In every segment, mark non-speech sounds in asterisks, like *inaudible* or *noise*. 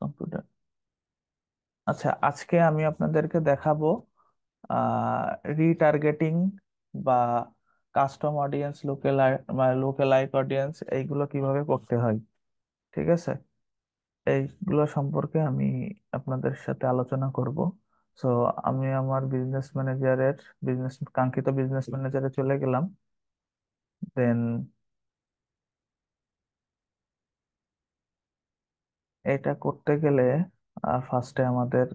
Computer আচ্ছা আজকে আমি আপনাদেরকে দেখাবো রিটার্গেটিং বা কাস্টম অডিয়েন্স লোকালাইক অডিয়েন্স এইগুলো কিভাবে করতে হয় ঠিক আছে এইগুলো সম্পর্কে আমি আপনাদের সাথে আলোচনা করব সো আমি আমার বিজনেস ম্যানেজারের বিজনেস কাঙ্ক্ষিত বিজনেস ম্যানেজারে চলে গেলাম দেন এটা করতে গেলে ফার্স্টে আমাদের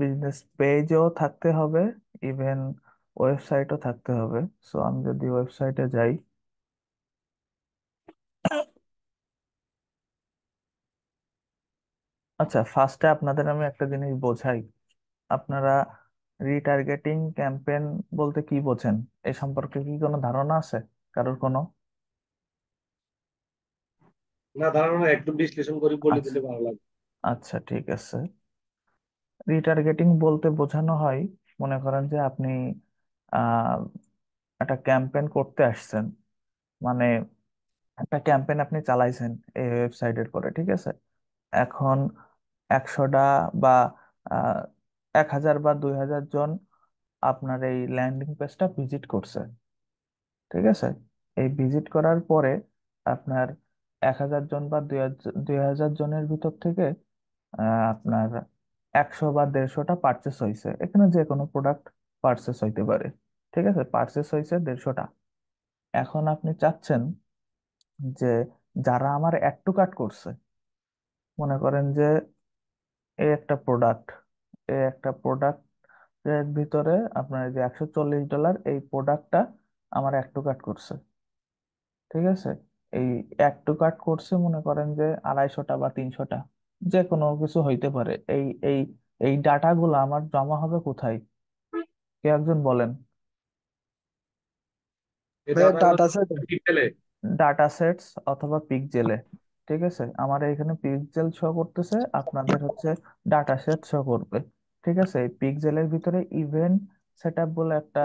বিজনেস পেজও থাকতে হবে ইভেন ওয়েবসাইটও থাকতে হবে সো আমি যদি ওয়েবসাইটে যাই আচ্ছা ফার্স্টে আপনাদের আমি একটা জিনিস বোঝাই আপনারা রিটার্গেটিং ক্যাম্পেন বলতে কি বোঝেন এ সম্পর্কে কি কোনো ধারণা আছে কারোর কোনো না একটু বিশ্লেষণ করে বলে আচ্ছা দিলে ভালো লাগবে আচ্ছা ঠিক আছে রিটার্গেটিং বলতে বোঝানো হয় মনে করেন যে আপনি আহ একটা ক্যাম্পেন করতে আসছেন মানে একটা ক্যাম্পেন আপনি চালাইছেন এই ওয়েবসাইটের পরে ঠিক আছে এখন একশোটা বা এক হাজার বা দুই হাজার জন আপনার এই ল্যান্ডিং পেজটা ভিজিট করছে ঠিক আছে এই ভিজিট করার পরে আপনার এক হাজার জন বা দুই হাজার জনের ভিতর থেকে আপনার একশো বা দেড়শোটা পার্চেস হয়েছে এখানে যে কোনো প্রোডাক্ট পার্চেস হইতে পারে ঠিক আছে পার্চেস হয়েছে দেড়শোটা এখন আপনি চাচ্ছেন যে যারা আমার অ্যাড টু কাট করছে মনে করেন যে এই একটা প্রোডাক্ট এই একটা প্রোডাক্ট এর ভিতরে আপনার যে একশো চল্লিশ ডলার এই প্রোডাক্টটা আমার অ্যাড টু কাট করছে ঠিক আছে এই এক টু কাট করছে মনে করেন যে আড়াইশোটা বা তিনশোটা যে কোনো কিছু হইতে পারে এই এই এই ডাটাগুলো আমার জমা হবে কোথায় কে একজন বলেন ডাটা সেট ডাটা সেটস অথবা পিকজেলে ঠিক আছে আমার এখানে পিকজেল শো করতেছে আপনাদের হচ্ছে ডাটা সেট শো করবে ঠিক আছে এই পিকজেলের ভিতরে ইভেন্ট সেটআপ বলে একটা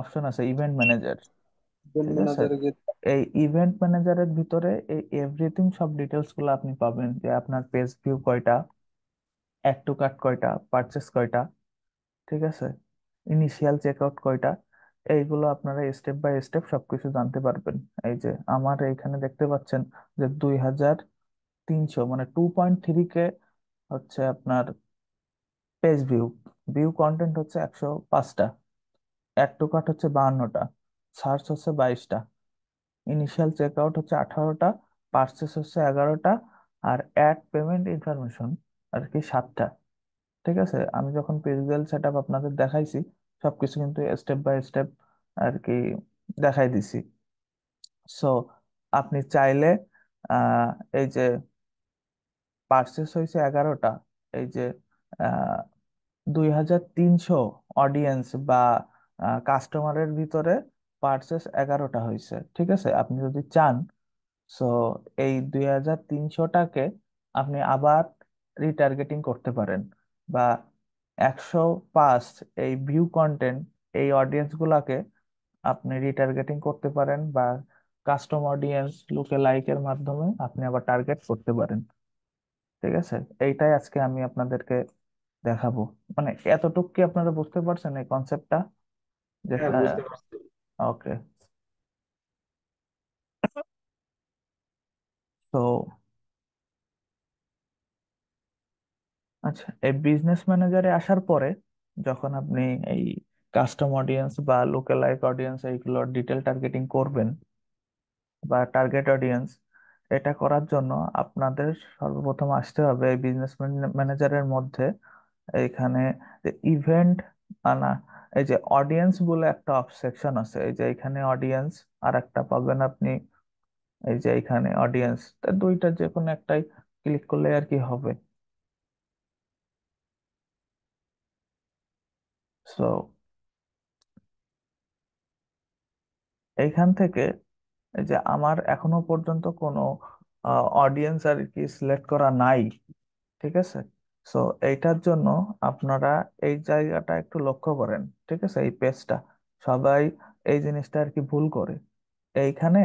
অপশন আছে ইভেন্ট ম্যানেজার ঠিক আছে এই ইভেন্ট ম্যানেজারের ভিতরে এই এভরিথিং সব ডিটেলস গুলো আপনি পাবেন যে আপনার পেজ ভিউ কয়টা অ্যাড টু কার্ট কয়টা পারচেস কয়টা ঠিক আছে ইনিশিয়াল চেকআউট কয়টা এইগুলো আপনারা স্টেপ বাই স্টেপ সবকিছু জানতে পারবেন এই যে আমার এইখানে দেখতে পাচ্ছেন যে দুই হাজার তিনশো মানে টু পয়েন্ট থ্রি কে হচ্ছে আপনার পেজ ভিউ ভিউ কন্টেন্ট হচ্ছে একশো পাঁচটা অ্যাড টু কার্ট হচ্ছে বাহান্নটা সার্চ হচ্ছে বাইশটা ইনিশিয়াল চেকআউট হচ্ছে আঠারোটা পার্সেস হচ্ছে এগারোটা আর অ্যাড পেমেন্ট ইনফরমেশন আর কি সাতটা ঠিক আছে আমি যখন পেজুয়াল সেট আপ আপনাদের দেখাইছি সব কিছু কিন্তু স্টেপ বাই স্টেপ আর কি দেখাই দিছি সো আপনি চাইলে এই যে পার্সেস হয়েছে এগারোটা এই যে দুই হাজার তিনশো অডিয়েন্স বা কাস্টমারের ভিতরে পার্সেস এগারোটা হয়েছে ঠিক আছে আপনি যদি চান সো এই দুই হাজার তিনশোটাকে আপনি আবার রিটার্গেটিং করতে পারেন বা একশো পাঁচ এই ভিউ কন্টেন্ট এই অডিয়েন্সগুলোকে আপনি রিটার্গেটিং করতে পারেন বা কাস্টম অডিয়েন্স লোকে লাইকের মাধ্যমে আপনি আবার টার্গেট করতে পারেন ঠিক আছে এইটাই আজকে আমি আপনাদেরকে দেখাবো মানে এতটুকু কি আপনারা বুঝতে পারছেন এই কনসেপ্টটা যে হ্যাঁ, Okay. So, আচ্ছা এই বিজনেস ম্যানেজারে আসার পরে যখন আপনি এই কাস্টম অডিয়েন্স বা লোকালাইক অডিয়েন্স এইগুলোর ডিটেল টার্গেটিং করবেন বা টার্গেট অডিয়েন্স এটা করার জন্য আপনাদের সর্বপ্রথম আসতে হবে এই বিজনেস ম্যানেজারের মধ্যে এখানে ইভেন্ট না এই যে অডিয়েন্স বলে একটা সেকশন আছে এই যে এখানে অডিয়েন্স আর একটা পাবেন আপনি এই যে এখানে অডিয়েন্স তা দুইটা যে কোনো একটাই ক্লিক করলে আর কি হবে সো এইখান থেকে যে আমার এখনো পর্যন্ত কোনো অডিয়েন্স আর কি সিলেক্ট করা নাই ঠিক আছে সো এইটার জন্য আপনারা এই জায়গাটা একটু লক্ষ্য করেন ঠিক আছে এই পেজটা সবাই এই জিনিসটা আর কি ভুল করে এইখানে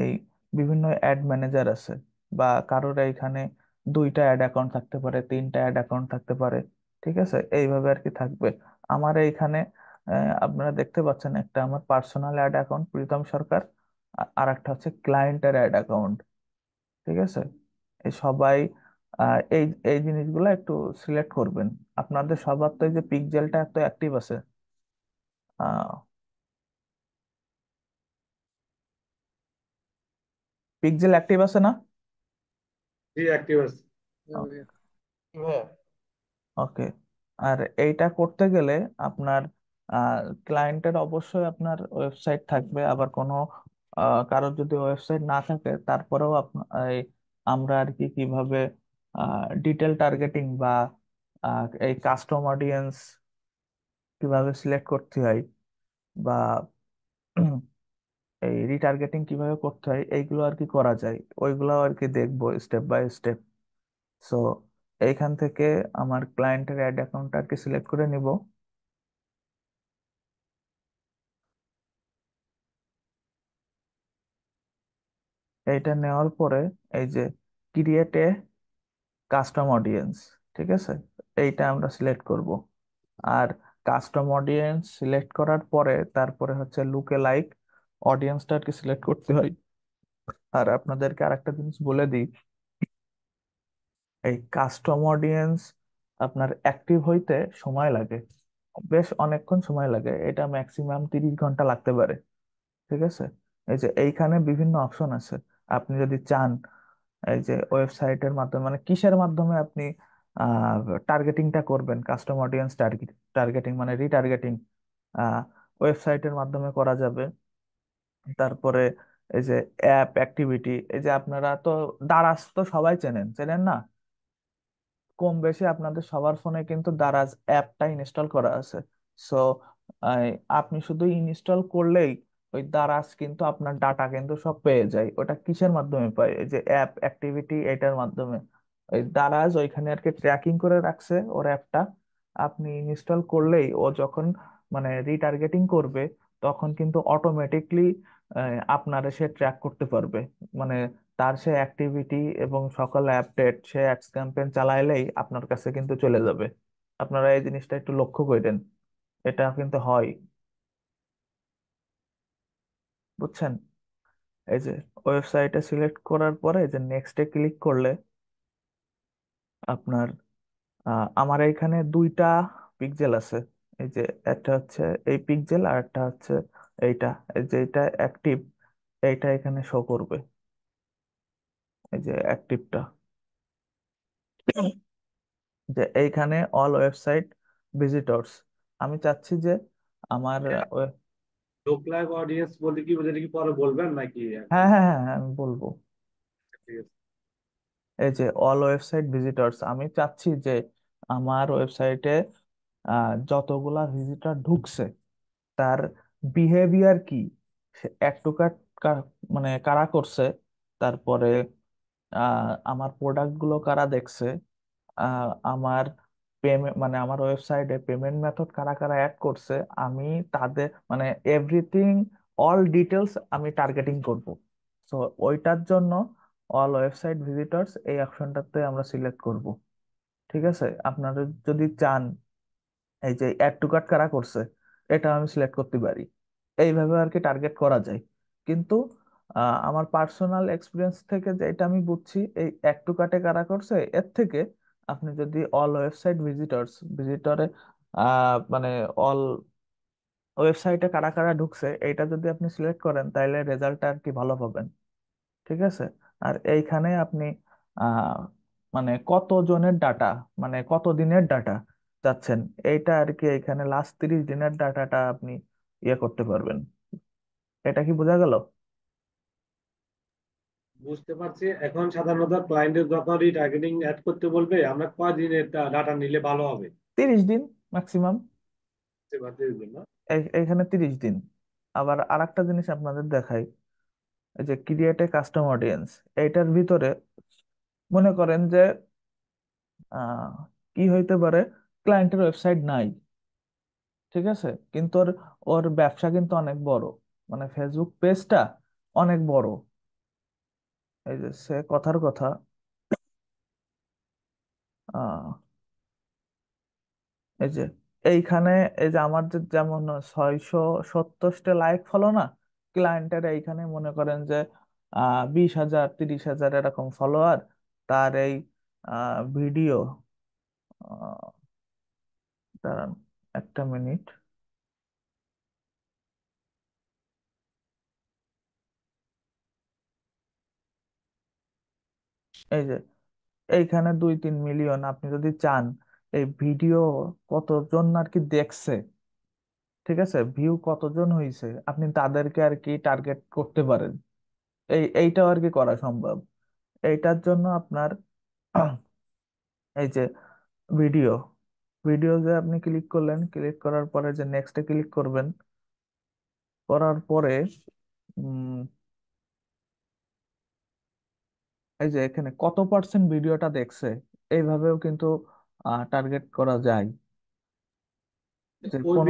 এই বিভিন্ন অ্যাড ম্যানেজার আছে বা কারোর এইখানে দুইটা অ্যাড অ্যাকাউন্ট থাকতে পারে তিনটা অ্যাড অ্যাকাউন্ট থাকতে পারে ঠিক আছে এইভাবে আর কি থাকবে আমার এইখানে আপনারা দেখতে পাচ্ছেন একটা আমার personal ad account Pritam Sarkar আর একটা হচ্ছে ক্লায়েন্টের অ্যাড অ্যাকাউন্ট ঠিক আছে এই সবাই আর এই এই জিনিসগুলো একটু সিলেক্ট করবেন আপনাদের সবার তো এই যে পিকজেলটা এত অ্যাক্টিভ আছে পিকজেল অ্যাক্টিভ আছে না হ্যাঁ। ওকে আর এইটা করতে গেলে আপনার ক্লায়েন্টের অবশ্যই আপনার ওয়েবসাইট থাকবে আবার কোনো কারোর যদি ওয়েবসাইট না থাকে তারপরেও আপনার আমরা আর কি কিভাবে ডিটেল টার্গেটিং বা এই কাস্টম অডিয়েন্স কিভাবে সিলেক্ট করতে হয় বা এই রিটার্গেটিং কিভাবে করতে হয় এইগুলো আর কি করা যায় ওইগুলো আর কি দেখবো স্টেপ বাই স্টেপ সো এইখান থেকে আমার ক্লায়েন্টের অ্যাড অ্যাকাউন্টটা আর কি সিলেক্ট করে নিব এইটা নেওয়ার পরে এই যে ক্রিয়েটে কাস্টম অডিয়েন্স ঠিক আছে এইটা আমরা সিলেক্ট করব আর কাস্টম অডিয়েন্স সিলেক্ট করার পরে তারপরে হচ্ছে লুকে লাইক অডিয়েন্সটাকে সিলেক্ট করতে হয় আর আপনাদেরকে আরেকটা জিনিস বলে দিই এই কাস্টম অডিয়েন্স আপনার অ্যাক্টিভ হইতে সময় লাগে বেশ অনেকক্ষণ সময় লাগে এটা ম্যাক্সিমাম তিরিশ ঘন্টা লাগতে পারে ঠিক আছে এই যে এইখানে বিভিন্ন অপশন আছে আপনি যদি চান এই যে ওয়েবসাইটের মাধ্যমে মানে কিসের মাধ্যমে আপনি টার্গেটিংটা করবেন কাস্টম অডিয়েন্স টার্গেটিং মানে রিটার্গেটিং ওয়েবসাইটের মাধ্যমে করা যাবে তারপরে এই যে অ্যাপ অ্যাক্টিভিটি এই যে আপনারা তো দারাজ তো সবাই চেনেন চেনেন না কম বেশি আপনাদের সবার ফোনে কিন্তু দারাজ অ্যাপটা ইনস্টল করা আছে সো আপনি শুধু ইনস্টল করলেই ওই দারাজ কিন্তু আপনার ডাটা কিন্তু সব পেয়ে যায় ওটা কিসের মাধ্যমে পায় এই যে অ্যাপ অ্যাক্টিভিটি এটার মাধ্যমে ওই দারাজ ওইখানে আর কি ট্র্যাকিং করে রাখছে ওর অ্যাপটা আপনি ইনস্টল করলেই ও যখন মানে রিটার্গেটিং করবে তখন কিন্তু অটোমেটিকলি আপনারে সে ট্র্যাক করতে পারবে মানে তার সে অ্যাক্টিভিটি এবং সকল অ্যাপডেট সে অ্যাডস ক্যাম্পেইন চালাইলেই আপনার কাছে কিন্তু চলে যাবে আপনারা এই জিনিসটা একটু লক্ষ্য করেন এটা কিন্তু হয় বুঝছেন এই যে ওয়েবসাইটে সিলেক্ট করার পরে যে নেক্সটে ক্লিক করলে আপনার আমার এখানে দুইটা পিকজেল আছে এই যে একটা হচ্ছে এই পিকজেল আর একটা হচ্ছে এইটা এই যে এটা অ্যাক্টিভ এইটা এখানে শো করবে এই যে অ্যাক্টিভটা যে এইখানে অল ওয়েবসাইট ভিজিটর্স আমি চাচ্ছি যে আমার হ্যাঁ। লোক লাইভ অডিয়েন্স বলতে কি বোঝাতে কি পরে বলবেন নাকি হ্যাঁ হ্যাঁ হ্যাঁ হ্যাঁ, আমি বলবো ঠিক আছে এই যে অল ওয়েবসাইট ভিজিটার্স আমি চাচ্ছি যে আমার ওয়েবসাইটে যতগুলা ভিজিটার ঢুকছে তার বিহেভিয়ার কি সে একটু কাট- কা- মানে কারা করছে তারপরে আহ, আমার প্রোডাক্টগুলো কারা দেখছে আহ, আমার মানে আমার ওয়েবসাইটে পেমেন্ট মেথড কারা কারা অ্যাড করছে আমি তাদের মানে এভরিথিং অল ডিটেলস আমি টার্গেটিং করব সো ওইটার জন্য অল ওয়েবসাইট ভিজিটার্স এই অপশনটাতে আমরা সিলেক্ট করব ঠিক আছে আপনারা যদি চান এই যে অ্যাড টু কার্ট কারা করছে এটা আমি সিলেক্ট করতে পারি এইভাবে আর কি টার্গেট করা যায় কিন্তু আমার পার্সোনাল এক্সপিরিয়েন্স থেকে যেটা আমি বুঝছি এই অ্যাড টু কার্টে কারা করছে এর থেকে আপনি যদি অল ওয়েবসাইট ভিজিটরস ভিজিটরে মানে অল ওয়েবসাইটে কারা কারা ঢুকছে এইটা যদি আপনি সিলেক্ট করেন তাহলে রেজাল্টটা আর কি ভালো পাবেন ঠিক আছে আর এইখানে আপনি মানে কত জনের ডাটা মানে কত দিনের ডাটা চাচ্ছেন এইটা আর কি এখানে লাস্ট তিরিশ দিনের ডাটাটা আপনি ইয়ে করতে পারবেন এটা কি বোঝা গেল বুঝতে পারছি এখন সাধারণত ক্লায়েন্টের যখন রিটার্গেটিং অ্যাড করতে বলবে আমরা কয়দিনের ডাটা নিলে ভালো হবে তিরিশ দিন ম্যাক্সিমাম এখানে তিরিশ দিন আবার আর একটা জিনিস আপনাদের দেখাই যে ক্রিয়েট এ কাস্টম অডিয়েন্স এইটার ভিতরে মনে করেন যে কি হইতে পারে ক্লায়েন্টের ওয়েবসাইট নাই ঠিক আছে কিন্তু ওর ওর ব্যবসা কিন্তু অনেক বড় মানে ফেসবুক পেজটা অনেক বড় এই যে সে কথার কথা এই যে এইখানে এই যে আমাদের যেমন ছয়শো সত্তরটা লাইক ফলো না ক্লায়েন্টের এইখানে মনে করেন যে বিশ হাজার তিরিশ হাজার এরকম ফলোয়ার তার এই ভিডিও দাঁড়ান একটা মিনিট এই যে এইখানে দুই তিন মিলিয়ন আপনি যদি চান এই ভিডিও কতজন আর কি দেখছে ঠিক আছে ভিউ কতজন হয়েছে আপনি তাদেরকে আর কি টার্গেট করতে পারেন এই এইটাও আর কি করা সম্ভব এইটার জন্য আপনার *clears throat* এই যে ভিডিও ভিডিও যে আপনি ক্লিক করলেন ক্লিক করার পরে যে নেক্সটে ক্লিক করবেন করার পরে এই যে এখানে কত পার্সেন্ট ভিডিওটা দেখছে এইভাবেও কিন্তু টার্গেট করা যায় মানে যে ওই কোন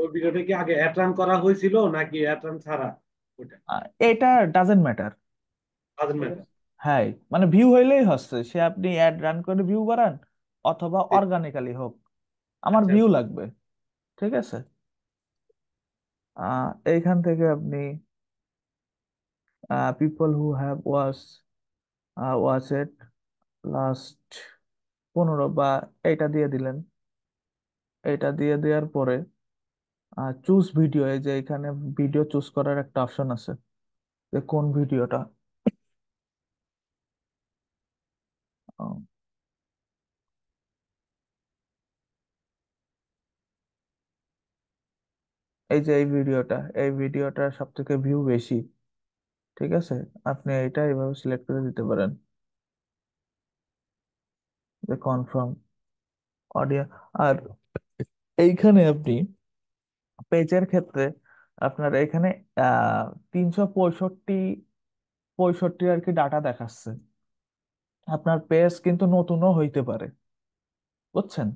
ওই ভিডিওটা কি আগে অ্যাড রান করা হয়েছিল নাকি অ্যাড রান ছাড়া ওটা এটা ডাজেন্ট ম্যাটার ম্যাটার হ্যাঁ মানে ভিউ হইলেই হচ্ছে সে আপনি অ্যাড রান করে ভিউ বাড়ান অথবা অর্গানিক্যালি হোক আমার আচ্ছা ভিউ আচ্ছা। লাগবে ঠিক আছে আহ এইখান থেকে আপনি people who have watch watch at last পনেরো বা এইটা দিয়ে দিলেন এটা দিয়ে দেওয়ার পরে চুজ ভিডিও এই যে এখানে ভিডিও চুজ করার একটা অপশন আছে যে কোন ভিডিওটা এই যে এই ভিডিওটা এই ভিডিওটার সব থেকে ভিউ বেশি ঠিক আছে আপনি এটা এইভাবে সিলেক্ট করে দিতে পারেন যে কনফার্ম অডিও আর এইখানে আপনি পেজের ক্ষেত্রে আপনার এখানে তিনশো পঁয়ষট্টি পঁয়ষট্টি আর কি ডাটা দেখাচ্ছে আপনার পেজ কিন্তু নতুনও হইতে পারে বুঝছেন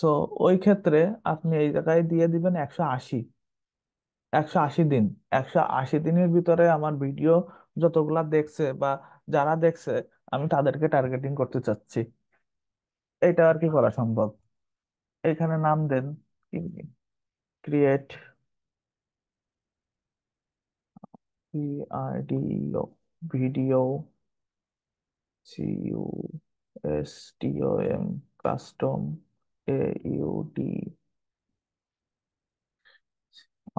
সো ওই ক্ষেত্রে আপনি এই জায়গায় দিয়ে দিবেন একশো আশি একশো আশি দিন একশো আশি দিনের ভিতরে আমার ভিডিও যতগুলা দেখছে বা যারা দেখছে আমি তাদেরকে টার্গেটিং করতে চাচ্ছি এটা আর কি করা সম্ভব এখানে নাম দেন create video video C U S T O M custom A U D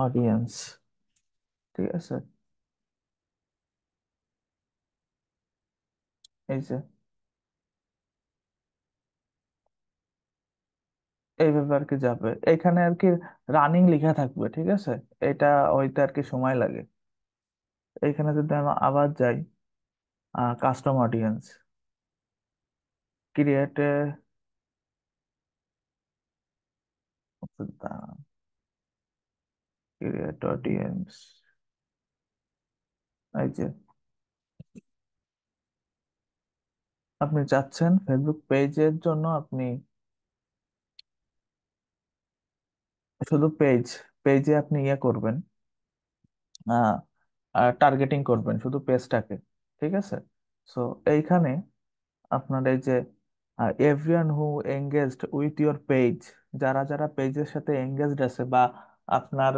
audience ঠিক আছে এই যে এইভাবে আর কি যাবে এখানে আর কি রানিং লেখা থাকবে ঠিক আছে এটা ওইতে আর কি সময় লাগে এখানে যদি আমরা আবার যাই কাস্টম অডিয়েন্স ক্রিয়েটে আপনি চাচ্ছেন ফেসবুক পেজের জন্য আপনি শুধু পেজ পেজে আপনি ইয়ে করবেন টার্গেটিং হ্যাঁ, করবেন শুধু পেজটাকে ঠিক আছে সো এইখানে আপনার এই যে everyone who engaged with your page যারা যারা পেজের সাথে এঙ্গেজড আছে বা আপনার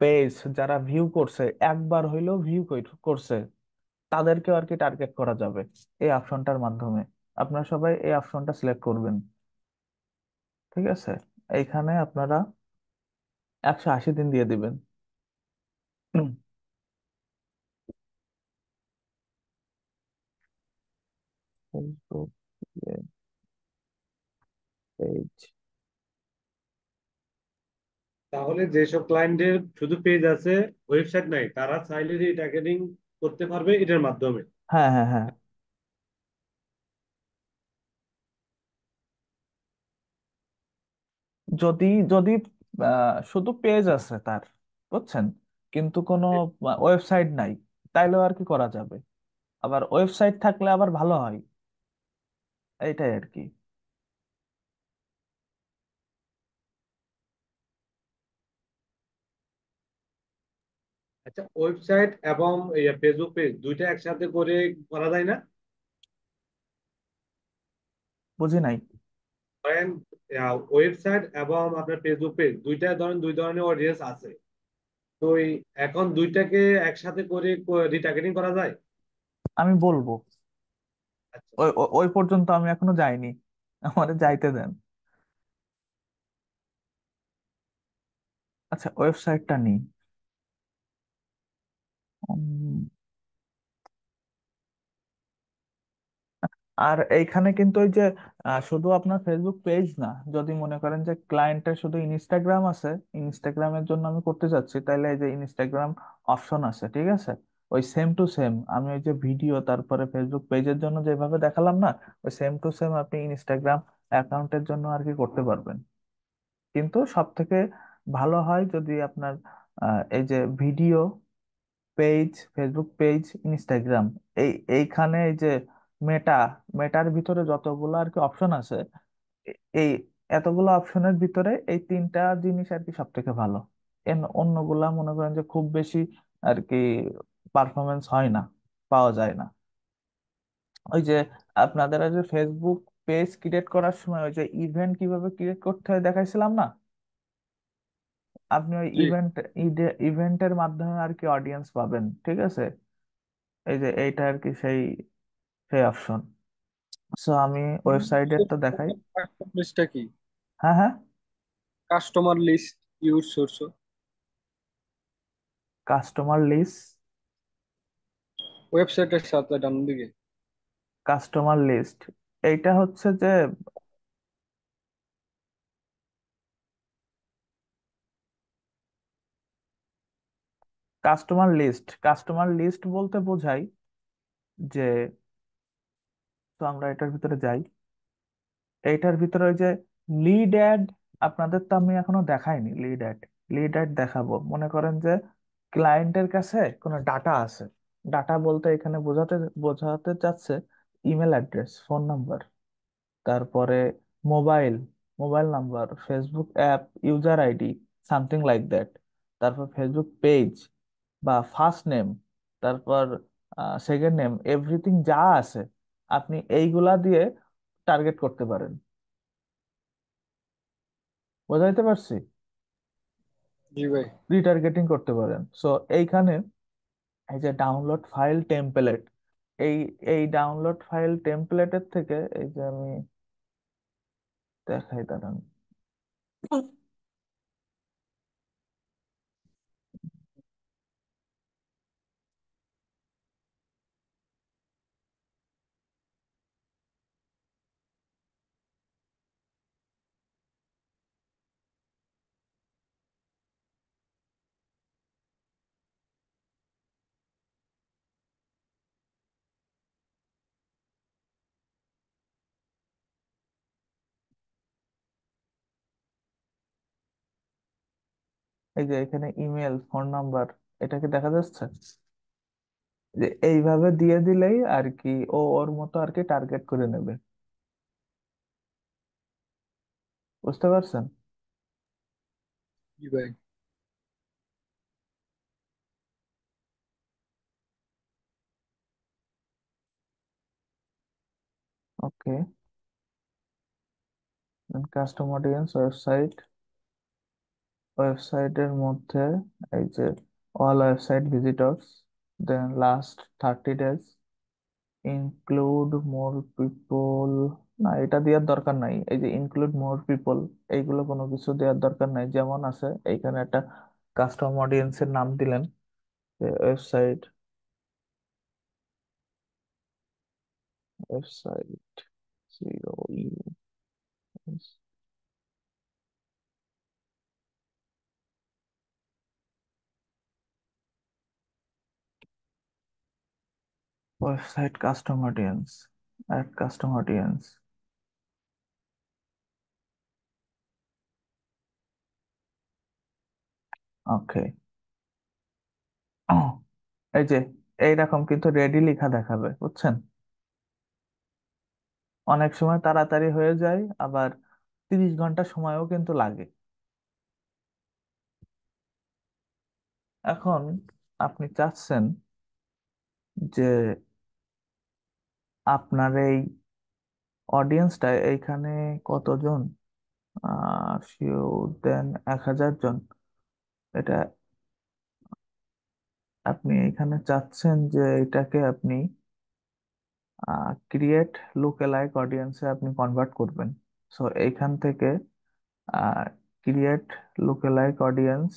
পেজ যারা ভিউ করছে একবার হইলেও ভিউ করছে তাদেরকেও আর কি টার্গেট করা যাবে এই অপশনটার মাধ্যমে আপনারা সবাই এই অপশনটা সিলেক্ট করবেন ঠিক আছে এইখানে আপনারা একশো আশি দিন দিয়ে দিবেন *clears throat* Facebook তাহলে যেসব ক্লায়েন্টের শুধু পেজ আছে ওয়েবসাইট নাই তারা চাইলে যে ট্যাগিং করতে পারবে এটার মাধ্যমে হ্যাঁ হ্যাঁ হ্যাঁ যদি যদি আহ, শুধু পেজ আছে তার বুঝছেন কিন্তু কোনো ওয়েবসাইট হ্যাঁ। নাই তাইলে আর কি করা যাবে আবার ওয়েবসাইট থাকলে আবার ভালো হয় এইটাই আর কি আচ্ছা ওয়েবসাইট এবং ফেসবুক ইয়ে পেজ দুইটা একসাথে করে করা যায় না বুঝি নাই ধরেন ওয়েবসাইট এবং আপনার ফেসবুক পেজ দুইটা ধরেন দুই ধরনের অডিয়েন্স আছে তো এখন দুইটাকে একসাথে করে রিটার্গেটিং করা যায় আমি বলবো আচ্ছা ওই ওই পর্যন্ত আমি এখনো যাইনি আমারে যাইতে দেন আচ্ছা ওয়েবসাইটটা নিই আর এইখানে কিন্তু ওই যে শুধু আপনার ফেসবুক পেজ না যদি মনে করেন যে ক্লায়েন্টের শুধু ইনস্টাগ্রাম আছে ইনস্টাগ্রামের জন্য আমি করতে চাচ্ছি তাহলে এই যে ইনস্টাগ্রাম অপশন আছে ঠিক আছে ওই সেম টু সেম আমি ওই যে ভিডিও তারপরে ফেসবুক পেজের জন্য যেভাবে দেখালাম না ওই সেম টু সেম আপনি ইনস্টাগ্রাম অ্যাকাউন্টের জন্য আর কি করতে পারবেন কিন্তু সব থেকে ভালো হয় যদি আপনার এই যে video page Facebook page Instagram এই এইখানে এই যে মেটা মেটার ভিতরে যতগুলো আর কি অপশন আছে এই এতগুলো অপশনের ভিতরে এই তিনটা জিনিস আর কি সব থেকে ভালো অন্যগুলা মনে করেন যে খুব বেশি আর কি পারফরমেন্স হয় না পাওয়া যায় না ওই যে আপনাদের যে ফেসবুক পেজ ক্রিয়েট করার সময় ওই যে ইভেন্ট কিভাবে ক্রিয়েট করতে হয় দেখাইছিলাম না আপনি ওই ইভেন্ট ইভেন্টের মাধ্যমে আর কি অডিয়েন্স পাবেন ঠিক আছে এই যে এইটা আর কি সেই সেই অপশন সো আমি ওয়েবসাইটের তো দেখাই লিস্টটা কি হ্যাঁ হ্যাঁ customer list your source customer list ওয়েবসাইটের সাথে ডান দিকে কাস্টমার লিস্ট এইটা হচ্ছে যে কাস্টমার লিস্ট কাস্টমার লিস্ট বলতে বোঝায় যে তো আমরা এটার ভিতরে যাই এইটার ভিতরে ওই যে লিড অ্যাড আপনাদের তো আমি এখনো দেখাইনি লিড অ্যাড লিড অ্যাড দেখাবো মনে করেন যে ক্লায়েন্টের কাছে কোনো ডাটা আছে ডাটা বলতে এখানে বোঝাতে বোঝাতে চাচ্ছে ইমেল অ্যাড্রেস ফোন নাম্বার তারপরে mobile mobile number Facebook app user ID something like that তারপর ফেসবুক পেজ বা ফার্স্ট নেম তারপর সেকেন্ড নেম এভরিথিং যা আছে আপনি এইগুলা দিয়ে টার্গেট করতে পারেন বোঝাইতে পারছি জি ভাই রিটার্গেটিং করতে পারেন সো এইখানে এই যে ডাউনলোড ফাইল টেমপ্লেট এই এই ডাউনলোড ফাইল টেমপ্লেটের থেকে এই যে আমি দেখাই দাঁড়ান এই যে এখানে ইমেল ফোন নাম্বার এটা কি দেখা যাচ্ছে যে এইভাবে দিয়ে দিলেই আর কি ও ওর মতো আর কি টার্গেট করে নেবে বুঝতে পারছেন জি ভাই ওকে কাস্টমার অডিয়েন্স ওয়েবসাইট ওয়েবসাইটের মধ্যে এই যে all website visitors then last thirty days include more people না এটা দেওয়ার দরকার নাই এই যে ইনক্লুড মোর পিপল এইগুলো কোনো কিছু দেওয়ার দরকার নাই যেমন আছে এইখানে একটা কাস্টম অডিয়েন্সের নাম দিলেন website website website custom audience add custom audience okay *clears throat* এই যে এইরকম কিন্তু রেডি লেখা দেখাবে বুঝছেন অনেক সময় তাড়াতাড়ি হয়ে যায় আবার তিরিশ ঘন্টা সময়ও কিন্তু লাগে এখন আপনি চাচ্ছেন যে আপনার এই অডিয়েন্সটা এইখানে কতজন দেন এক হাজার জন এটা আপনি এখানে চাচ্ছেন যে এটাকে আপনি ক্রিয়েট লোকে লাইক অডিয়েন্সে আপনি কনভার্ট করবেন সো এইখান থেকে ক্রিয়েট লোকে লাইক অডিয়েন্স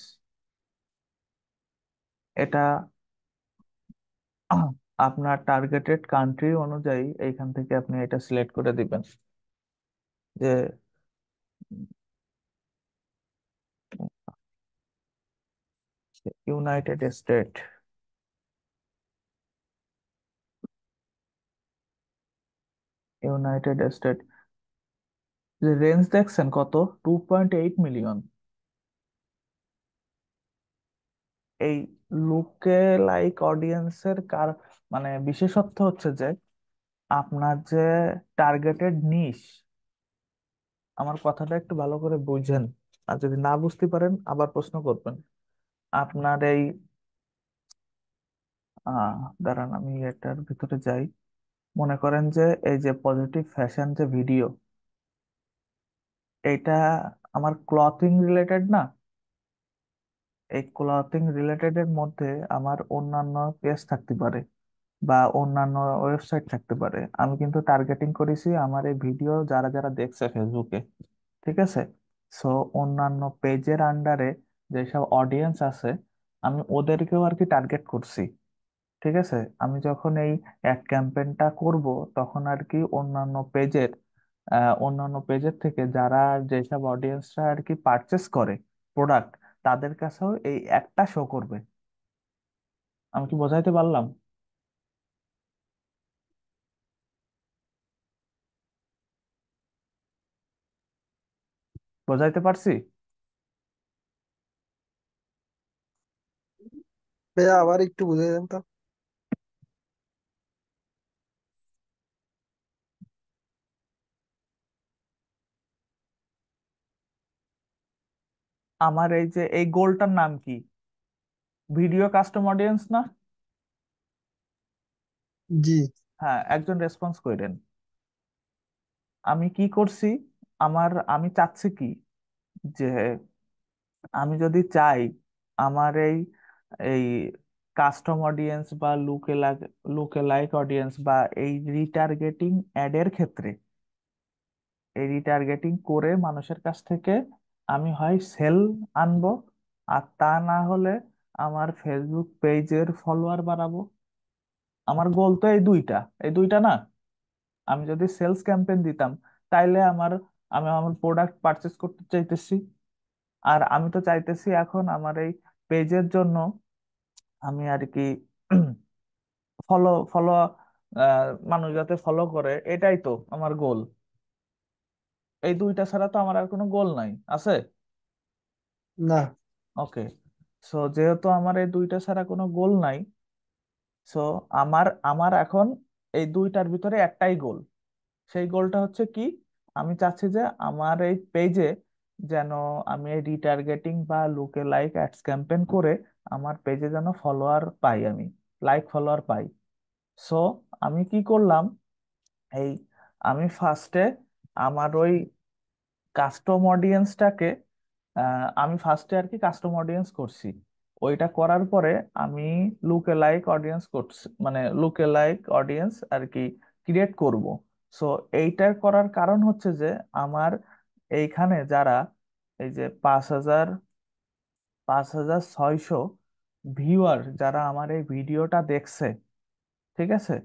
এটা আপনার টার্গেটেড কান্ট্রি অনুযায়ী এইখান থেকে আপনি এটা সিলেক্ট করে দিবেন যে ইউনাইটেড স্টেট ইউনাইটেড স্টেট যে রেঞ্জ দেখছেন কত টু পয়েন্ট এইট মিলিয়ন এই লোকে লাইক অডিয়েন্সের কার মানে বিশেষত্ব হচ্ছে যে আপনার যে টার্গেটেড নিশ আমার কথাটা একটু ভালো করে বুঝেন আর যদি না বুঝতে পারেন আবার প্রশ্ন করবেন আপনার এই আহ দাঁড়ান আমি এটার ভিতরে যাই মনে করেন যে এই যে পজিটিভ ফ্যাশন যে ভিডিও এটা আমার ক্লথিং রিলেটেড না এই ক্লথিং রিলেটেড এর মধ্যে আমার অন্যান্য পেজ থাকতে পারে বা অন্যান্য ওয়েবসাইট থাকতে পারে আমি কিন্তু টার্গেটিং করেছি আমার এই ভিডিও যারা যারা দেখছে ফেসবুকে ঠিক আছে সো অন্যান্য পেজের আন্ডারে যেসব অডিয়েন্স আছে আমি ওদেরকেও আর কি টার্গেট করছি ঠিক আছে আমি যখন এই অ্যাড ক্যাম্পেইনটা করব তখন আর কি অন্যান্য পেজের অন্যান্য পেজের থেকে যারা যেসব অডিয়েন্সরা আর কি পারচেস করে প্রোডাক্ট তাদের কাছেও এই একটা শো করবে আমি কি বোঝাইতে পারলাম বোঝাইতে পারছি ভাইয়া আবার একটু বুঝিয়ে দেন তো আমার এই যে এই গোলটার নাম কি ভিডিও কাস্টম অডিয়েন্স না জি হ্যাঁ একজন রেসপন্স করেন আমি কি করছি আমার আমি চাচ্ছি কি যে আমি যদি চাই আমার এই এই কাস্টম অডিয়েন্স বা লুকে লুকে লাইক অডিয়েন্স বা এই রিটার্গেটিং অ্যাডের ক্ষেত্রে এই রিটার্গেটিং করে মানুষের কাছ থেকে আমি হয় সেল আনবো আর তা না হলে আমার ফেসবুক পেজের ফলোয়ার বাড়াবো আমার গোল তো এই দুইটা এই দুইটা না আমি যদি সেলস ক্যাম্পেইন দিতাম তাইলে আমার আমি আমার প্রোডাক্ট পারচেস করতে চাইতেছি আর আমি তো চাইতেছি এখন আমার এই পেজের জন্য আমি আর কি ফলো *clears throat* ফলো মানুষ যাতে ফলো করে এটাই তো আমার গোল এই দুইটা ছাড়া তো আমার আর কোনো গোল নাই আছে না ওকে সো যেহেতু আমার এই দুইটা ছাড়া কোনো গোল নাই সো আমার আমার এখন এই দুইটার ভিতরে একটাই গোল সেই গোলটা হচ্ছে কি আমি চাচ্ছি যে আমার এই পেজে যেন আমি রিটার্গেটিং বা লোকে লাইক অ্যাডস ক্যাম্পেন করে আমার পেজে যেন ফলোয়ার পাই আমি লাইক ফলোয়ার পাই সো আমি কি করলাম এই আমি ফার্স্টে আমার ওই কাস্টম অডিয়েন্সটাকে আমি ফার্স্টে আর কি কাস্টম অডিয়েন্স করছি ওইটা করার পরে আমি লুকে লাইক অডিয়েন্স করছি মানে লুকে লাইক অডিয়েন্স আর কি ক্রিয়েট করব সো এইটা করার কারণ হচ্ছে যে আমার এইখানে যারা এই যে পাঁচ হাজার পাঁচ হাজার ছয়শো ভিউয়ার যারা আমার এই ভিডিওটা দেখছে ঠিক আছে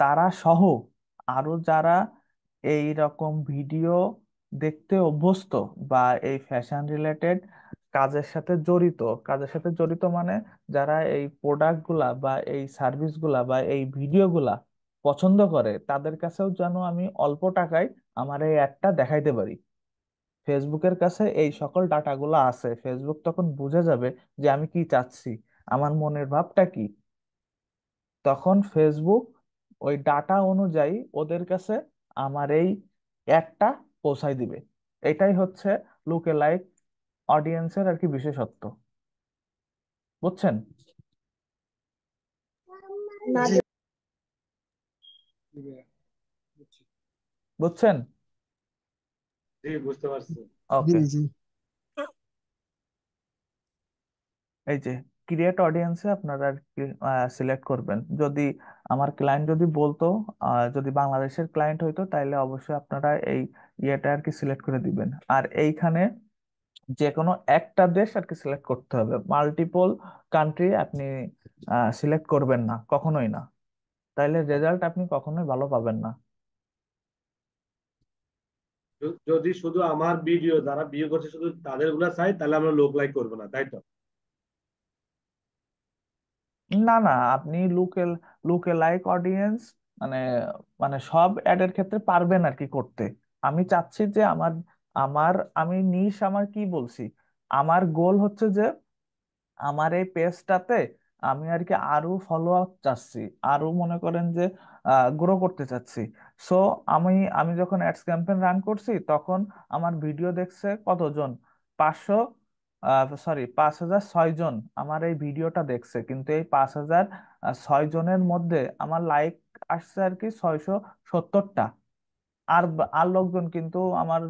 তারা সহ আরো যারা এই রকম ভিডিও দেখতে অভ্যস্ত বা এই ফ্যাশন রিলেটেড কাজের সাথে জড়িত কাজের সাথে জড়িত মানে যারা এই প্রোডাক্টগুলা বা এই সার্ভিসগুলা বা এই ভিডিওগুলা পছন্দ করে তাদের কাছেও যেন আমি অল্প টাকায় আমার এই অ্যাডটা দেখাইতে পারি ফেসবুকের কাছে এই সকল ডাটাগুলো আছে ফেসবুক তখন বুঝে যাবে যে আমি কি চাচ্ছি আমার মনের ভাবটা কি তখন ফেসবুক ওই ডাটা অনুযায়ী ওদের কাছে আমার এই অ্যাডটা পৌঁছাই দিবে এটাই হচ্ছে লুকে লাইক অডিয়েন্সের আর কি বিশেষত্ব বুঝছেন বুঝছেন এই যে ক্রিয়েট অডিয়েন্সে আপনারা সিলেক্ট করবেন যদি আমার ক্লায়েন্ট যদি বলতো যদি বাংলাদেশের ক্লায়েন্ট হইতো তাহলে অবশ্যই আপনারা এই ইয়েটা আর কি সিলেক্ট করে দিবেন আর এইখানে যে কোনো একটা দেশ আর কি সিলেক্ট করতে হবে মাল্টিপল কান্ট্রি আপনি সিলেক্ট করবেন না কখনোই না তাহলে রেজাল্ট আপনি কখনোই ভালো পাবেন না যদি শুধু আমার ভিডিও যারা বিয়ে করছে শুধু তাদের গুলা চাই তাহলে আমরা লোক লাইক করবো না তাই তো না না আপনি লোকেল লোকে লাইক অডিয়েন্স মানে মানে সব অ্যাডের ক্ষেত্রে পারবেন আর কি করতে আমি চাচ্ছি যে আমার আমার আমি নিশ আমার কি বলছি আমার গোল হচ্ছে যে আমার এই পেজটাতে আমি আর কি আরো ফলো আপ চাচ্ছি আরো মনে করেন যে গ্রো করতে চাচ্ছি সো আমি আমি যখন অ্যাডস ক্যাম্পেইন রান করছি তখন আমার ভিডিও দেখছে কতজন পাঁচশো সরি পাঁচ হাজার ছয় জন আমার এই ভিডিওটা দেখছে কিন্তু এই পাঁচ হাজার ছয় জনের মধ্যে আমার লাইক আসছে আর কি ছয়শো সত্তরটা আর আর লোকজন কিন্তু আমার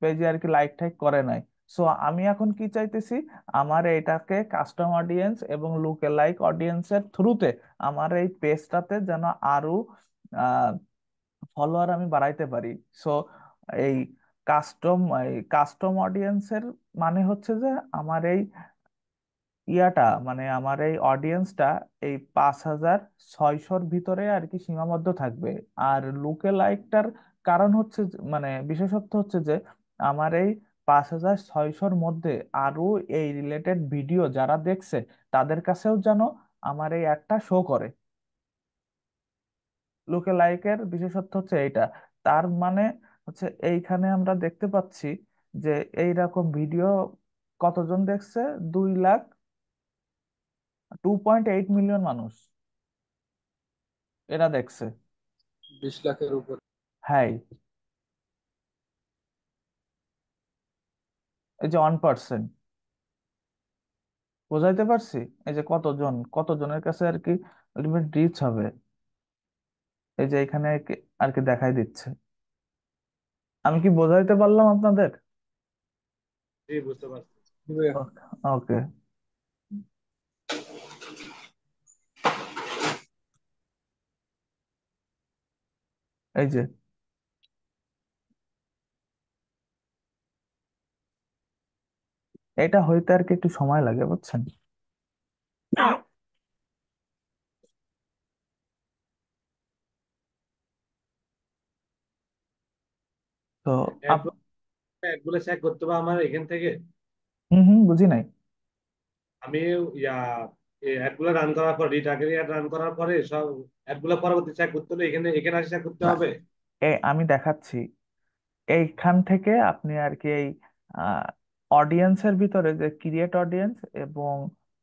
পেজে আর কি লাইক টাইক করে নাই সো আমি এখন কি চাইতেছি আমার এটাকে কাস্টম অডিয়েন্স এবং লুকে লাইক অডিয়েন্সের থ্রুতে আমার এই পেজটাতে যেন আরো ফলোয়ার আমি বাড়াইতে পারি সো এই কাস্টম এই কাস্টম অডিয়েন্সের মানে হচ্ছে যে আমার এই ইয়াটা মানে আমার এই অডিয়েন্সটা এই পাঁচ হাজার ছয়শোর ভিতরে আর কি সীমাবদ্ধ থাকবে আর লুকে লাইকটার কারণ হচ্ছে মানে বিশেষত্ব হচ্ছে যে আমার এই পাঁচ হাজার ছয়শোর মধ্যে আরো এই রিলেটেড ভিডিও যারা দেখছে তাদের কাছেও যেন আমার এই একটা শো করে লোকে লাইকের বিশেষত্ব হচ্ছে এইটা তার মানে হচ্ছে এইখানে আমরা দেখতে পাচ্ছি যে এইরকম ভিডিও কতজন দেখছে দুই lakh two point eight million মানুষ এরা দেখছে বিশ লাখের উপর হ্যাঁ এই যে ওয়ান পার্সেন্ট বোঝাইতে পারছি এই যে কতজন কতজনের কাছে আর কি আলটিমেট রিচ হবে এই যে এখানে আর কি দেখাই দিচ্ছে আমি কি বোঝাইতে পারলাম আপনাদের বুঝতে পারছি ওকে এই যে এটা হইতে আর কি একটু সময় লাগে বুঝছেন তো আপ করতে হবে আমার এখান থেকে হুম হুম বুঝি নাই আমি ইয়া অ্যাডগুলো রান করার পর রিড অ্যাড রান করার পরে সব অ্যাডগুলো পরবর্তী চেক করতে হলে এখানে এখানে আসে চেক করতে হবে এ আমি দেখাচ্ছি এইখান থেকে আপনি আর কি এই অডিয়েন্সের ভিতরে যে ক্রিয়েট অডিয়েন্স এবং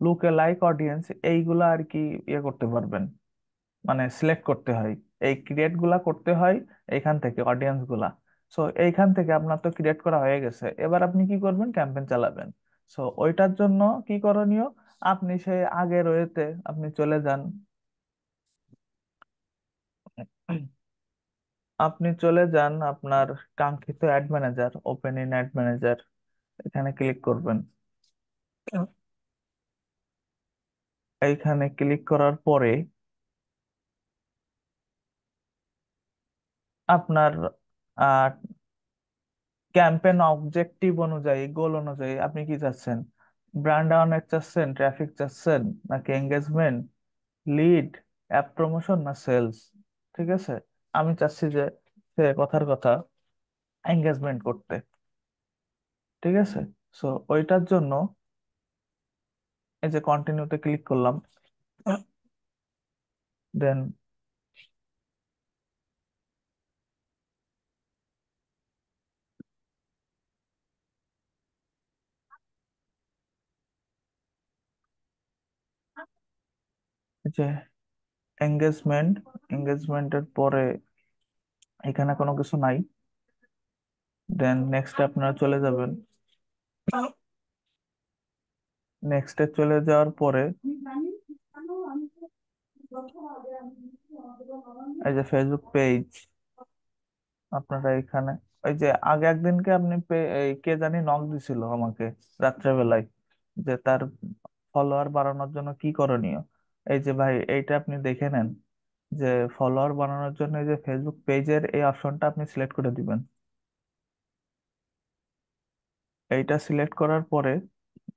লুক এ লাইক অডিয়েন্স এইগুলা আর কি ইয়ে করতে পারবেন মানে সিলেক্ট করতে হয় এই ক্রিয়েট গুলা করতে হয় এইখান থেকে অডিয়েন্স গুলা সো এইখান থেকে আপনার তো ক্রিয়েট করা হয়ে গেছে এবার আপনি কি করবেন ক্যাম্পেইন চালাবেন সো ওইটার জন্য কি করণীয় আপনি সেই আগের ওয়েতে আপনি চলে যান আপনি চলে যান আপনার কাঙ্ক্ষিত ad manager open in ad manager এখানে ক্লিক করবেন এইখানে ক্লিক করার পরে আপনার ক্যাম্পেন অবজেক্টিভ অনুযায়ী গোল অনুযায়ী আপনি কি চাচ্ছেন ব্র্যান্ড অনেক চাচ্ছেন ট্রাফিক চাচ্ছেন নাকি এঙ্গেজমেন্ট লিড অ্যাপ প্রমোশন না সেলস ঠিক আছে আমি চাচ্ছি যে সে কথার কথা এঙ্গেজমেন্ট করতে ঠিক আছে সো ওইটার জন্য এই যে কন্টিনিউতে ক্লিক করলাম দেন যে এঙ্গেজমেন্ট এঙ্গেজমেন্টের পরে এখানে কোনো কিছু নাই দেন নেক্সট আপনারা চলে যাবেন নেক্সটে চলে যাওয়ার পরে এই যে ফেসবুক পেজ আপনারা এখানে ওই যে আগে একদিনকে আপনি কে জানি নক দিছিল আমাকে রাত্রেবেলায় যে তার ফলোয়ার বাড়ানোর জন্য কি করণীয় এই যে ভাই এইটা আপনি দেখে নেন যে ফলোয়ার বানানোর জন্য যে ফেসবুক পেজের এই অপশনটা আপনি সিলেক্ট করে দিবেন এইটা সিলেক্ট করার পরে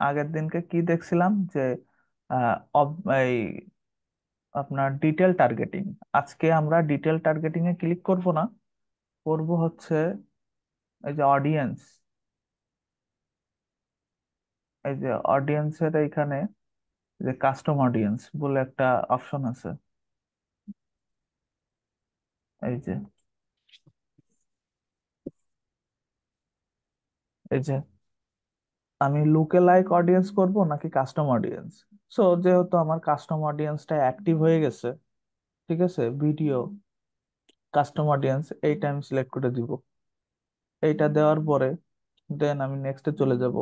আগের দিনকে কি দেখছিলাম যে এই আপনার ডিটেল টার্গেটিং আজকে আমরা ডিটেল টার্গেটিং এ ক্লিক করব না করব হচ্ছে এই যে অডিয়েন্স এই যে অডিয়েন্সের এইখানে যে কাস্টম অডিয়েন্স বলে একটা অপশন আছে এই যে এই যে আমি লাইক অডিয়েন্স করব নাকি কাস্টম অডিয়েন্স সো যেহেতু আমার কাস্টম অডিয়েন্সটা অ্যাক্টিভ হয়ে গেছে ঠিক আছে ভিডিও কাস্টম অডিয়েন্স এইটা আমি সিলেক্ট করে দিব এইটা দেওয়ার পরে দেন আমি নেক্সটে চলে যাব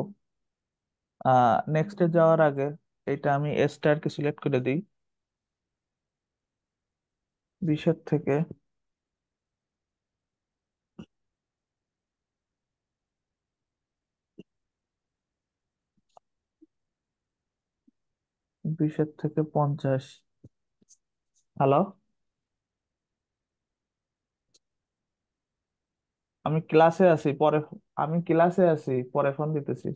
নেক্সটে যাওয়ার আগে এটা আমি এ স্টারকে সিলেক্ট করে দিই বিশের থেকে বিশের থেকে পঞ্চাশ হ্যালো আমি ক্লাসে আছি পরে আমি ক্লাসে আছি পরে ফোন দিতেছি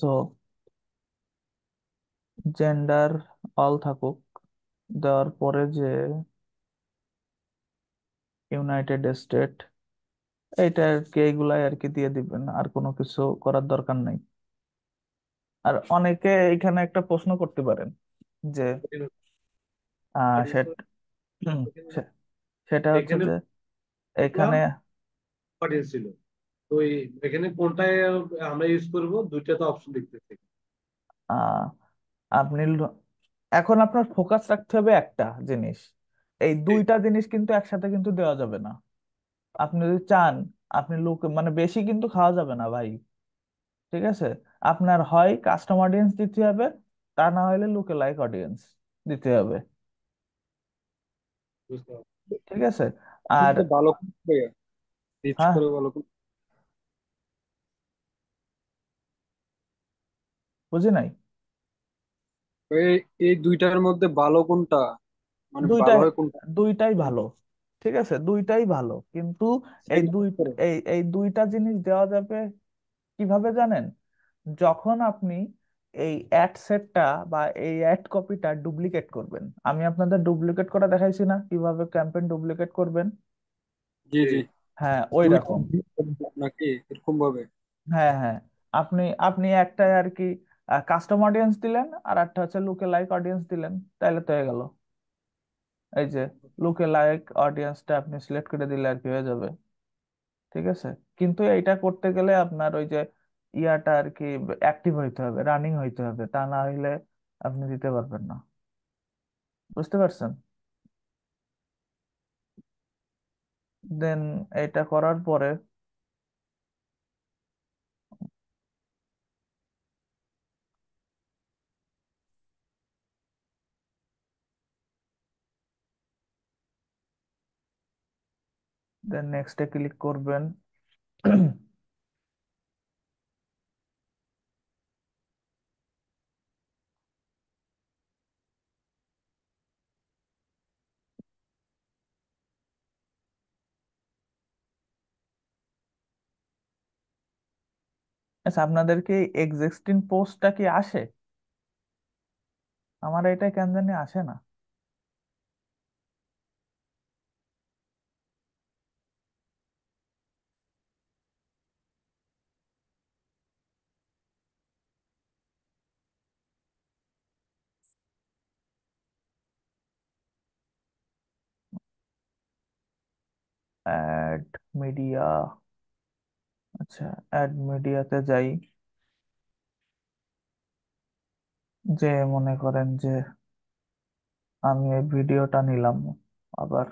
সো জেন্ডার অল থাকুক দেওয়ার পরে যে ইউনাইটেড স্টেট এইটা আর কি এইগুলাই আর কি দিয়ে দিবেন আর কোনো কিছু করার দরকার নাই আর অনেকে এখানে একটা প্রশ্ন করতে পারেন যে আহ সেট- সেটা হচ্ছে এখানে যে এখানে অডিয়েন্স ছিল তো এখানে আমরা ইউজ করব দুইটা তো অপশন দেখতেছি আহ আপনি এখন আপনার ফোকাস রাখতে হবে একটা জিনিস এই দুইটা জিনিস কিন্তু একসাথে কিন্তু দেওয়া যাবে না আপনি যদি চান আপনি লোক মানে বেশি কিন্তু খাওয়া যাবে না ভাই ঠিক আছে আপনার হয় কাস্টমার অডিয়েন্স দিতে হবে তা না হলে লোকে লাইক অডিয়েন্স দিতে হবে ঠিক আছে আর ভালো হ্যাঁ ভালো বুঝি নাই এই দুইটার মধ্যে ভালো কোনটা মানে দুইটাই কোনটা দুইটাই ভালো ঠিক আছে দুইটাই ভালো কিন্তু এই দুই এই এই দুইটা জিনিস দেওয়া যাবে কিভাবে জানেন যখন আপনি এই অ্যাড সেটটা বা এই অ্যাড কপিটা ডুপ্লিকেট করবেন আমি আপনাদের ডুপ্লিকেট করা দেখাইছি না কিভাবে ক্যাম্পেইন ডুপ্লিকেট করবেন জি জি হ্যাঁ ওই রকম নাকি এরকম ভাবে হ্যাঁ হ্যাঁ আপনি আপনি একটা আর কি কাস্টম অডিয়েন্স দিলেন আর একটা হচ্ছে লাইক অডিয়েন্স দিলেন তাহলে তো হয়ে গেল এই যে লুকে লাইক অডিয়েন্সটা আপনি সিলেক্ট করে দিলে আর কি হয়ে যাবে ঠিক আছে কিন্তু এইটা করতে গেলে আপনার ওই যে ইয়াটা আর কি অ্যাক্টিভ হইতে হবে রানিং হইতে হবে তা না হইলে আপনি দিতে পারবেন না বুঝতে পারছেন দেন এটা করার পরে দেন নেক্সটে ক্লিক করবেন আচ্ছা আপনাদের কি এক্সিস্টিং পোস্টটা কি আসে আমার এটা কেন জানি আসে না মিডিয়া আচ্ছা অ্যাড মিডিয়াতে যাই যে মনে করেন যে আমি এই ভিডিওটা নিলাম আবার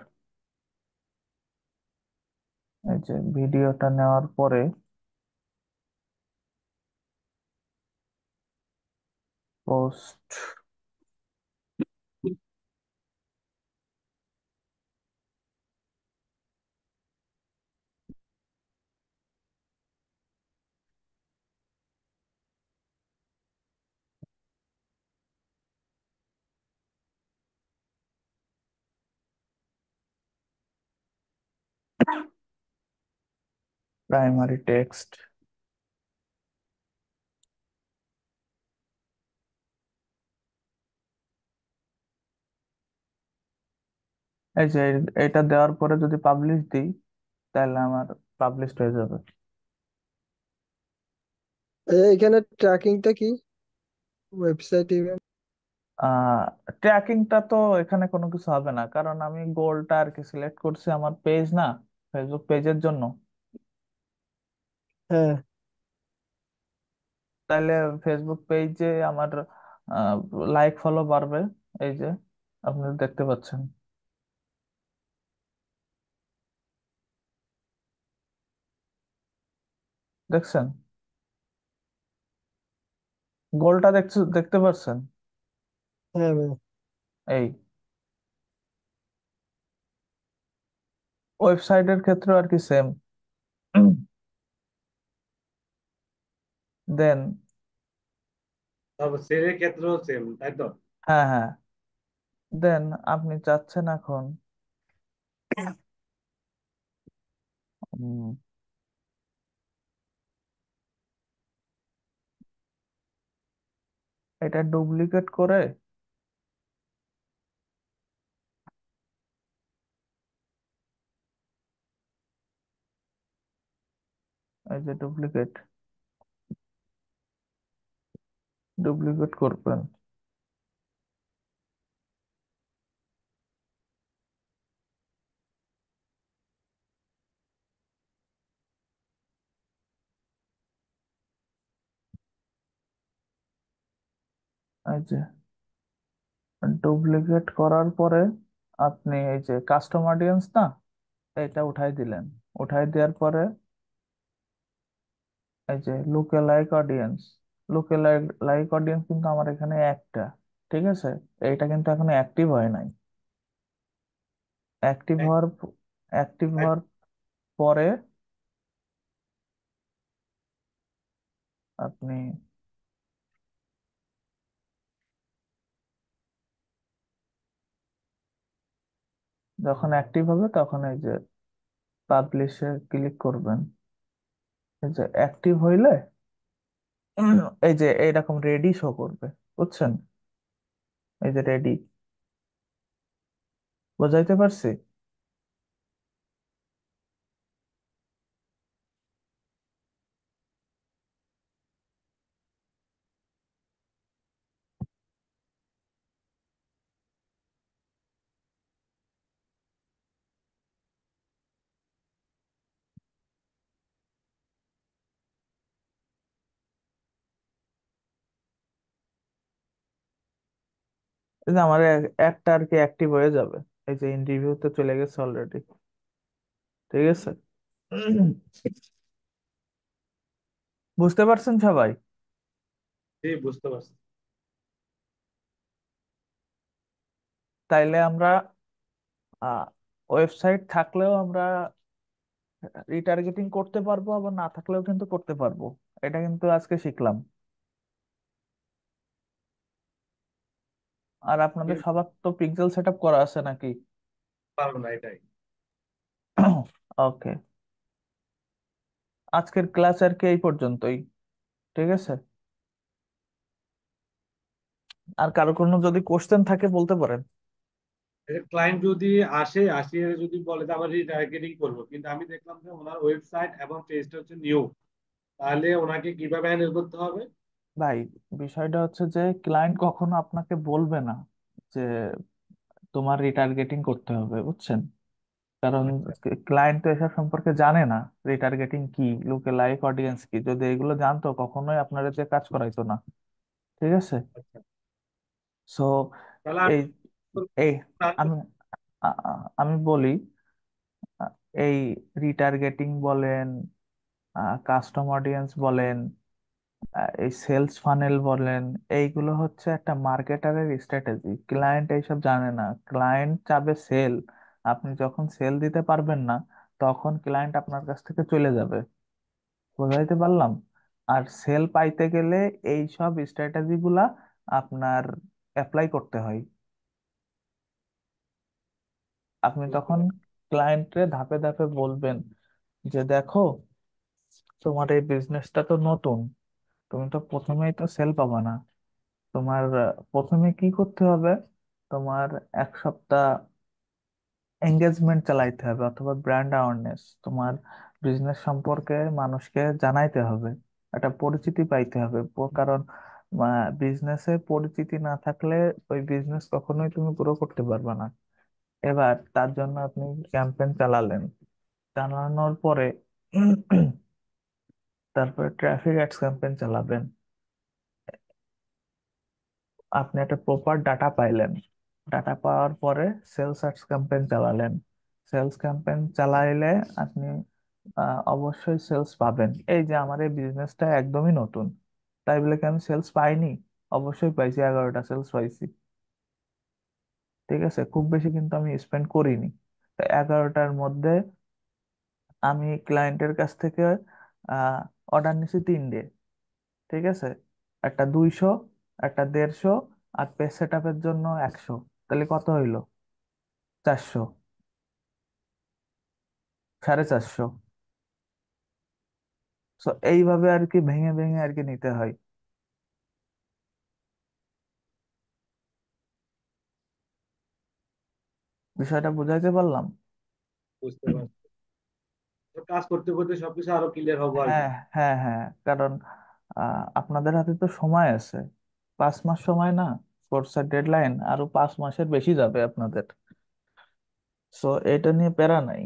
এই যে ভিডিওটা নেওয়ার পরে পোস্ট primary text এই যে এটা দেওয়ার পরে যদি পাবলিশ দিই তাহলে আমার পাবলিশ হয়ে যাবে এখানে ট্র্যাকিংটা কি ওয়েবসাইট ইভেন্ট ট্র্যাকিংটা তো এখানে কোনো কিছু হবে না কারণ আমি গোলটা আর কি সিলেক্ট করছি আমার পেজ না ফেসবুক পেজের জন্য হ্যাঁ তাহলে ফেসবুক পেজে আমার লাইক ফলো বাড়বে এই যে আপনি দেখতে পাচ্ছেন দেখছেন গোলটা দেখতে দেখতে পাচ্ছেন হ্যাঁ এই ওয়েবসাইটের ক্ষেত্রে আর কি সেম দেন সেলের ক্ষেত্রেও সেম হ্যাঁ হ্যাঁ দেন আপনি চাচ্ছেন এখন উম, এটা ডুপ্লিকেট করে এই যে ডুপ্লিকেট ডুপ্লিকেট করবেন এই যে ডুপ্লিকেট করার পরে আপনি এই যে কাস্টম অডিয়েন্স না এটা উঠাই দিলেন উঠাই দেওয়ার পরে এই যে lookalike audience lookalike like audience কিন্তু আমার এখানে একটা ঠিক আছে এটা কিন্তু এখন অ্যাক্টিভ হয় নাই অ্যাক্টিভ হওয়ার অ্যাক্টিভ হওয়ার পরে আপনি যখন অ্যাক্টিভ হবে তখন এই যে পাবলিশে ক্লিক করবেন যে অ্যাক্টিভ হইলে এই যে এইরকম রেডি শো করবে বুঝছেন এই যে রেডি বোঝাইতে পারছি আমার একটা আর কি অ্যাক্টিভ হয়ে যাবে এই যে ইন্টারভিউ তো চলে গেছে অলরেডি ঠিক আছে বুঝতে পারছেন সবাই বুঝতে পারছি তাইলে আমরা ওয়েবসাইট থাকলেও আমরা রিটার্গেটিং করতে পারবো আবার না থাকলেও কিন্তু করতে পারবো এটা কিন্তু আজকে শিখলাম আর আপনাদের সবার তো পিক্সেল সেট আপ করা আছে নাকি না এটাই ওকে *coughs* আজকের ক্লাস আর কি এই পর্যন্তই ঠিক আছে আর কারো কোনো যদি কোশ্চেন থাকে বলতে পারেন ক্লায়েন্ট যদি আসে আসিয়ে যদি বলে যে আমার রিটার্গেটিং করবো কিন্তু আমি দেখলাম যে ওনার ওয়েবসাইট এবং পেজটা হচ্ছে নিউ তাহলে ওনাকে কিভাবে হ্যান্ডেল করতে হবে ভাই বিষয়টা হচ্ছে যে ক্লায়েন্ট কখনো আপনাকে বলবে না যে তোমার রিটার্গেটিং করতে হবে বুঝছেন কারণ আচ্ছা। ক্লায়েন্ট তো এসব সম্পর্কে জানে না রিটার্গেটিং কি লোকে লাইক অডিয়েন্স কি যদি এগুলো জানতো কখনোই আপনারা যে কাজ করাইতো না ঠিক আছে আচ্ছা সো তাহলে এই এই আমি আমি বলি এই রিটার্গেটিং বলেন কাস্টম অডিয়েন্স বলেন এই সেলস ফানেল বলেন এইগুলো হচ্ছে একটা মার্কেটারের স্ট্র্যাটেজি ক্লায়েন্ট এইসব জানে না ক্লায়েন্ট চাবে সেল আপনি যখন সেল দিতে পারবেন না তখন ক্লায়েন্ট আপনার কাছ থেকে চলে যাবে বোঝাইতে পারলাম আর সেল পাইতে গেলে এই সব স্ট্র্যাটেজি গুলা আপনার অ্যাপ্লাই করতে হয় আপনি তখন ক্লায়েন্টকে ধাপে ধাপে বলবেন যে দেখো তোমার এই বিজনেসটা তো নতুন তুমি তো প্রথমেই তো সেল পাবা না তোমার প্রথমে কি করতে হবে তোমার এক সপ্তাহ এঙ্গেজমেন্ট চালাইতে হবে অথবা ব্র্যান্ড অ্যাওয়ারনেস তোমার বিজনেস সম্পর্কে মানুষকে জানাইতে হবে একটা পরিচিতি পাইতে হবে কারণ বিজনেসে পরিচিতি না থাকলে ওই বিজনেস কখনোই তুমি গ্রো করতে পারবে না এবার তার জন্য আপনি ক্যাম্পেইন চালালেন চালানোর পরে তারপরে ট্রাফিক অ্যাডস ক্যাম্পেইন চালাবেন আপনি একটা প্রপার ডাটা পাইলেন ডাটা পাওয়ার পরে সেলস অ্যাডস ক্যাম্পেইন চালালেন সেলস ক্যাম্পেইন চালাইলে আপনি অবশ্যই সেলস পাবেন এই যে আমার এই বিজনেসটা একদমই নতুন তাই বলে কি আমি সেলস পাইনি অবশ্যই পাইছি এগারোটা সেলস পাইছি ঠিক আছে খুব বেশি কিন্তু আমি স্পেন্ড করিনি এগারোটার মধ্যে আমি ক্লায়েন্টের কাছ থেকে অর্ডার নিছি তিনটে ঠিক আছে একটা দুইশো একটা দেড়শো আর পেজ সেট আপের জন্য একশো তাহলে কত হইল চারশো সাড়ে চারশো সো এইভাবে আর কি ভেঙে ভেঙে আর কি নিতে হয় বিষয়টা বুঝাইতে পারলাম বুঝতে পারছি কাজ করতে করতে সবকিছু আরো ক্লিয়ার হবো আর কি হ্যাঁ হ্যাঁ হ্যাঁ কারণ আহ, আপনাদের হাতে তো সময় আছে পাঁচ মাস সময় না কোর্সের ডেডলাইন আরো পাঁচ মাসের বেশি যাবে আপনাদের সো এটা নিয়ে প্যারা নাই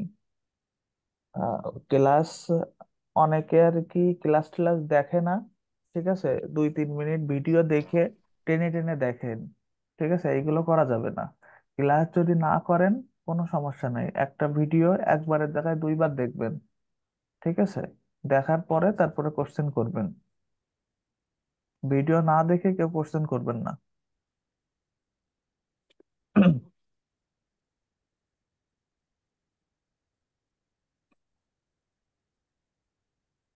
আহ, ক্লাস অনেকে আর কি ক্লাস ক্লাস দেখে না ঠিক আছে দুই তিন মিনিট ভিডিও দেখে টেনে টেনে দেখেন ঠিক আছে এইগুলো করা যাবে না ক্লাস যদি না করেন কোনো সমস্যা নেই একটা ভিডিও একবারের জায়গায় দুইবার দেখবেন ঠিক আছে দেখার পরে তারপরে কোশ্চেন করবেন ভিডিও না দেখে কেউ কোশ্চেন করবেন না